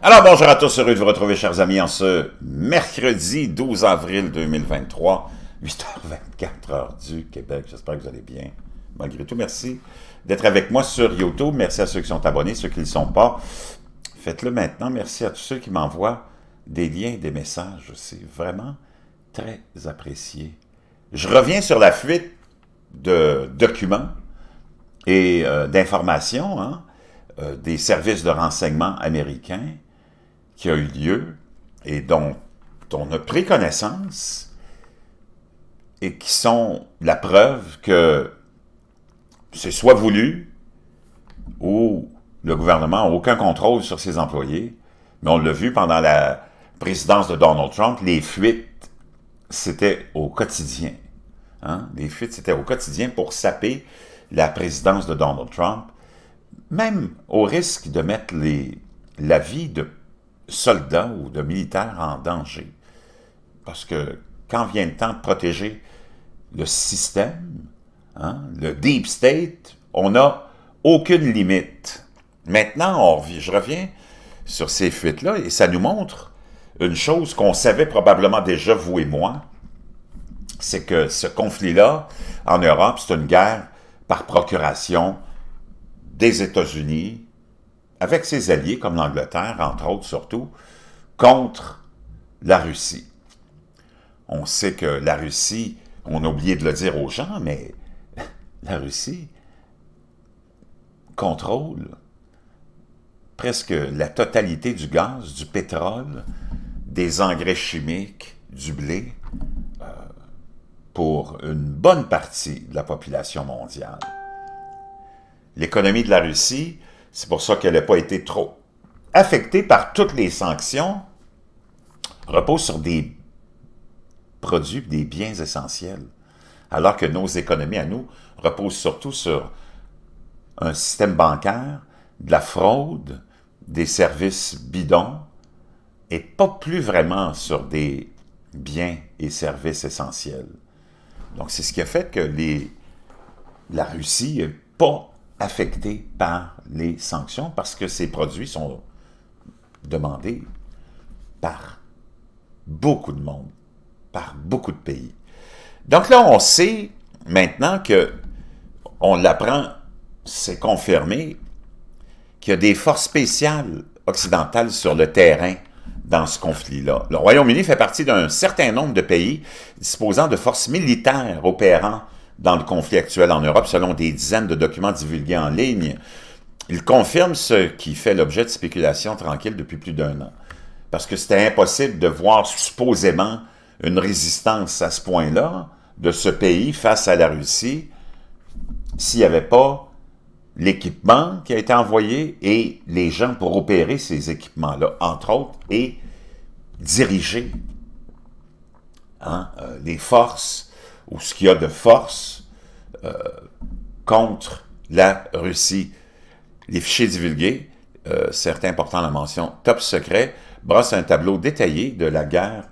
Alors bonjour à tous, heureux de vous retrouver chers amis en ce mercredi 12 avril 2023, 8h24 du Québec. J'espère que vous allez bien. Malgré tout, merci d'être avec moi sur YouTube. Merci à ceux qui sont abonnés, ceux qui ne le sont pas. Faites-le maintenant. Merci à tous ceux qui m'envoient des liens, des messages. C'est vraiment très apprécié. Je reviens sur la fuite de documents et euh, d'informations hein, euh, des services de renseignement américains qui a eu lieu et dont on a pris connaissance et qui sont la preuve que c'est soit voulu ou le gouvernement n'a aucun contrôle sur ses employés. Mais on l'a vu pendant la présidence de Donald Trump, les fuites, c'était au quotidien. Hein? Les fuites, c'était au quotidien pour saper la présidence de Donald Trump, même au risque de mettre les, la vie de soldats ou de militaires en danger. Parce que quand vient le temps de protéger le système, hein, le deep state, on n'a aucune limite. Maintenant, je reviens sur ces fuites-là et ça nous montre une chose qu'on savait probablement déjà, vous et moi, c'est que ce conflit-là, en Europe, c'est une guerre par procuration des États-Unis avec ses alliés comme l'Angleterre, entre autres surtout, contre la Russie. On sait que la Russie, on a oublié de le dire aux gens, mais la Russie contrôle presque la totalité du gaz, du pétrole, des engrais chimiques, du blé, euh, pour une bonne partie de la population mondiale. L'économie de la Russie c'est pour ça qu'elle n'a pas été trop affectée par toutes les sanctions, repose sur des produits, des biens essentiels, alors que nos économies à nous reposent surtout sur un système bancaire, de la fraude, des services bidons, et pas plus vraiment sur des biens et services essentiels. Donc, c'est ce qui a fait que les, la Russie n'est pas affectés par les sanctions parce que ces produits sont demandés par beaucoup de monde, par beaucoup de pays. Donc là, on sait maintenant que, on l'apprend, c'est confirmé, qu'il y a des forces spéciales occidentales sur le terrain dans ce conflit-là. Le Royaume-Uni fait partie d'un certain nombre de pays disposant de forces militaires opérant dans le conflit actuel en Europe, selon des dizaines de documents divulgués en ligne. Il confirme ce qui fait l'objet de spéculations tranquilles depuis plus d'un an. Parce que c'était impossible de voir supposément une résistance à ce point-là de ce pays face à la Russie s'il n'y avait pas l'équipement qui a été envoyé et les gens pour opérer ces équipements-là, entre autres, et diriger hein, euh, les forces ou ce qu'il y a de force euh, contre la Russie. Les fichiers divulgués, euh, certains portant la mention top secret, brossent un tableau détaillé de la guerre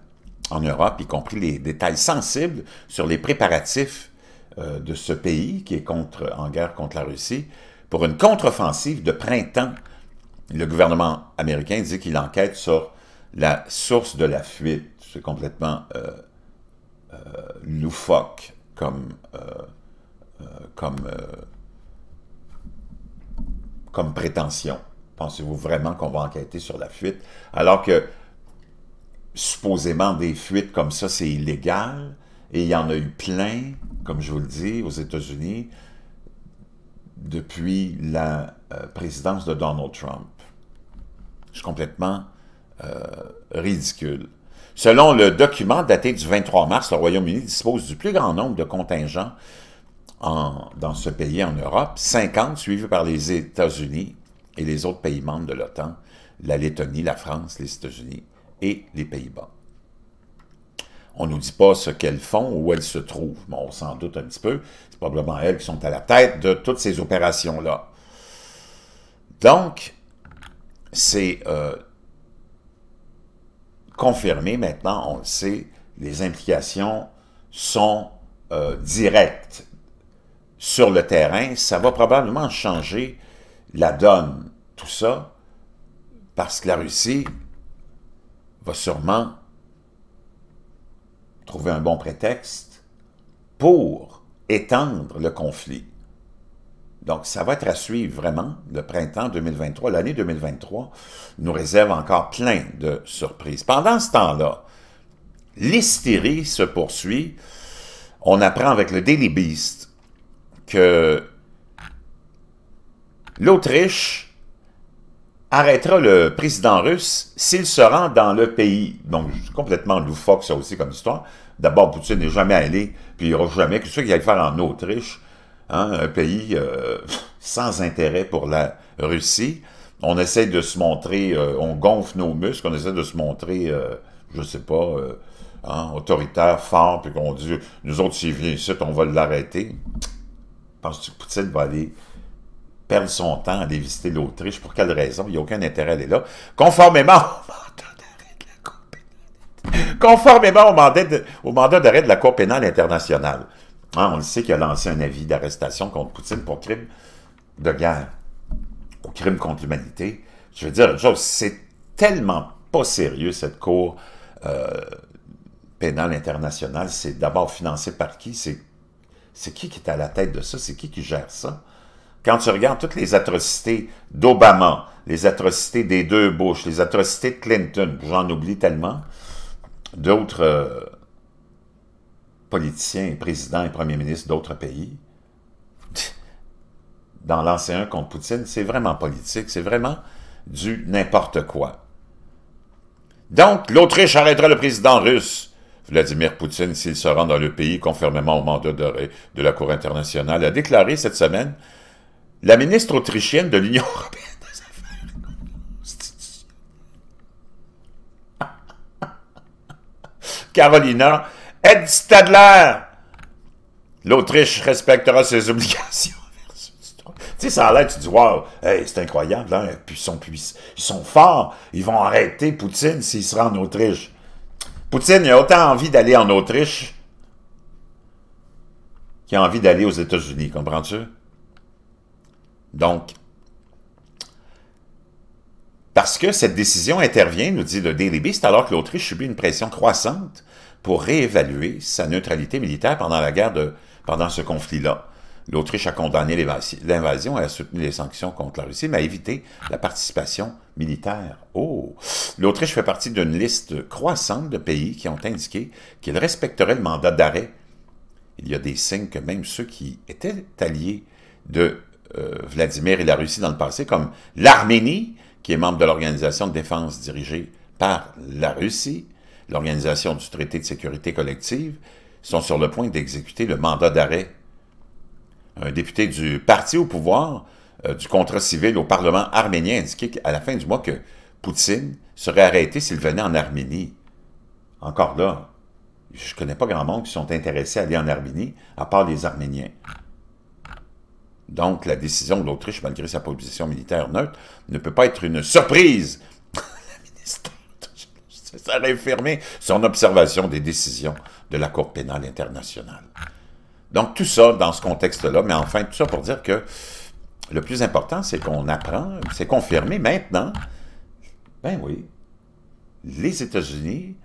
en Europe, y compris les détails sensibles sur les préparatifs euh, de ce pays qui est en guerre contre la Russie pour une contre-offensive de printemps. Le gouvernement américain dit qu'il enquête sur la source de la fuite. C'est complètement loufoque comme, euh, euh, comme, euh, comme prétention. Pensez-vous vraiment qu'on va enquêter sur la fuite? Alors que, supposément, des fuites comme ça, c'est illégal, et il y en a eu plein, comme je vous le dis, aux États-Unis, depuis la présidence de Donald Trump. C'est complètement ridicule. Selon le document daté du 23 mars, le Royaume-Uni dispose du plus grand nombre de contingents dans ce pays en Europe, 50 suivis par les États-Unis et les autres pays membres de l'OTAN, la Lettonie, la France, les États-Unis et les Pays-Bas. On ne nous dit pas ce qu'elles font, où elles se trouvent, mais on s'en doute un petit peu. C'est probablement elles qui sont à la tête de toutes ces opérations-là. Donc, c'est euh, confirmé maintenant, on le sait, les implications sont euh, directes sur le terrain. Ça va probablement changer la donne, tout ça, parce que la Russie va sûrement trouver un bon prétexte pour étendre le conflit. Donc, ça va être à suivre vraiment le printemps 2023. L'année 2023 nous réserve encore plein de surprises. Pendant ce temps-là, l'hystérie se poursuit. On apprend avec le Daily Beast que l'Autriche arrêtera le président russe s'il se rend dans le pays. Donc, complètement loufoque, ça aussi, comme histoire. D'abord, Poutine n'est jamais allé, puis il n'y aura jamais que ce qu'il aille faire en Autriche. Hein, un pays euh, sans intérêt pour la Russie. On essaie de se montrer, euh, on gonfle nos muscles, on essaie de se montrer, euh, je ne sais pas, hein, autoritaire, fort, puis qu'on dit, nous autres, s'il vient ici, on va l'arrêter. Penses-tu que Poutine va aller perdre son temps à aller visiter l'Autriche? Pour quelle raison? Il n'y a aucun intérêt à aller là. Conformément conformément au mandat, d'arrêt de la Cour pénale internationale. Ah, on le sait qu'il a lancé un avis d'arrestation contre Poutine pour crime de guerre ou crime contre l'humanité. Je veux dire, c'est tellement pas sérieux, cette Cour euh, pénale internationale. C'est d'abord financé par qui? C'est qui qui est à la tête de ça? C'est qui qui gère ça? Quand tu regardes toutes les atrocités d'Obama, les atrocités des deux bouches, les atrocités de Clinton, j'en oublie tellement, d'autres... Euh, politiciens, présidents et premiers ministres d'autres pays, dans l'ancien contre Poutine, c'est vraiment politique, c'est vraiment du n'importe quoi. Donc, l'Autriche arrêtera le président russe, Vladimir Poutine, s'il se rend dans le pays conformément au mandat de, de la Cour internationale, a déclaré cette semaine la ministre autrichienne de l'Union européenne des Affaires Carolina Ed Stadler. L'Autriche respectera ses obligations. Tu sais, ça a l'air, tu dis, waouh, c'est incroyable, hein? ils, sont sont forts, ils vont arrêter Poutine s'il sera en Autriche. Poutine, a autant envie d'aller en Autriche qu'il a envie d'aller aux États-Unis, comprends-tu? Donc, parce que cette décision intervient, nous dit le Daily Beast, alors que l'Autriche subit une pression croissante pour réévaluer sa neutralité militaire pendant la guerre pendant ce conflit-là. L'Autriche a condamné l'invasion et a soutenu les sanctions contre la Russie, mais a évité la participation militaire. Oh! L'Autriche fait partie d'une liste croissante de pays qui ont indiqué qu'ils respecteraient le mandat d'arrêt. Il y a des signes que même ceux qui étaient alliés de euh, Vladimir et la Russie dans le passé, comme l'Arménie, qui est membre de l'organisation de défense dirigée par la Russie, l'Organisation du traité de sécurité collective, sont sur le point d'exécuter le mandat d'arrêt. Un député du parti au pouvoir euh, du contrat civil au Parlement arménien indiquait à la fin du mois que Poutine serait arrêté s'il venait en Arménie. Encore là, je ne connais pas grand monde qui sont intéressés à aller en Arménie, à part les Arméniens. Donc, la décision de l'Autriche, malgré sa position militaire neutre, ne peut pas être une surprise ça réaffirmé son observation des décisions de la Cour pénale internationale. Donc tout ça dans ce contexte-là, mais enfin tout ça pour dire que le plus important, c'est qu'on apprend, c'est confirmé maintenant, ben oui, les États-Unis,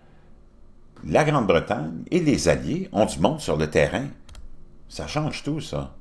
la Grande-Bretagne et les Alliés ont du monde sur le terrain. Ça change tout, ça.